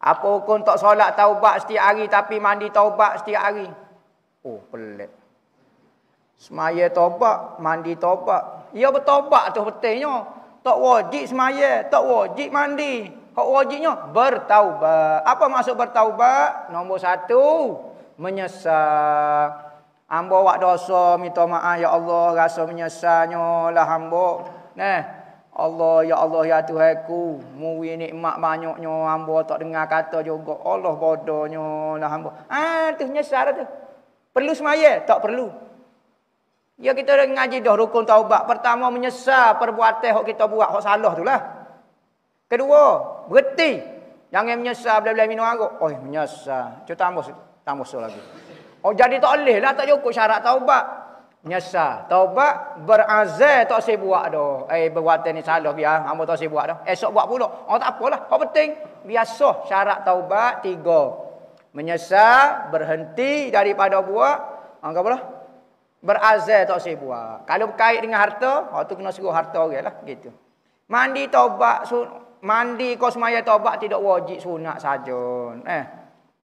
Apa hukum tak solat taubat setiap hari tapi mandi taubat setiap hari? Oh, pelik. Semaya taubat, mandi taubat. Ya bertaubat tu pentingnya. Tak wajib semaya, tak wajib mandi. Hak wajibnya bertaubat. Apa maksud bertaubat? Nombor satu, menyesal. Ambo wak dosa, minta maaf ya Allah, rasa menyesalnya lah ambo. Nah, Allah ya Allah ya Tuhanku, ku muwi nikmat banyaknya hamba tak dengar kata juga Allah bodohnya lah hamba ah tu nyesar lah tu perlu semaya tak perlu ya kita dah ngaji dah rukun taubat pertama menyesal perbuatan hok kita buat hok salah tu lah kedua berhenti jangan menyesal bila-bila minum arak oi oh, menyesal cuba tambah tambah so lagi oh jadi tak boleh lah tak cukup syarat taubat nyasa taubat berazal tak saya buat doh eh buat ni salah biar hamba tak saya buat doh esok buat pula oh tak apalah apa penting biasa syarat taubat tiga menyesal berhenti daripada buat anggap ah, apa berazal tak saya buat kalau berkait dengan harta oh tu kena suruh harta oranglah gitu mandi taubat mandi kau semaya taubat tidak wajib sunat saja eh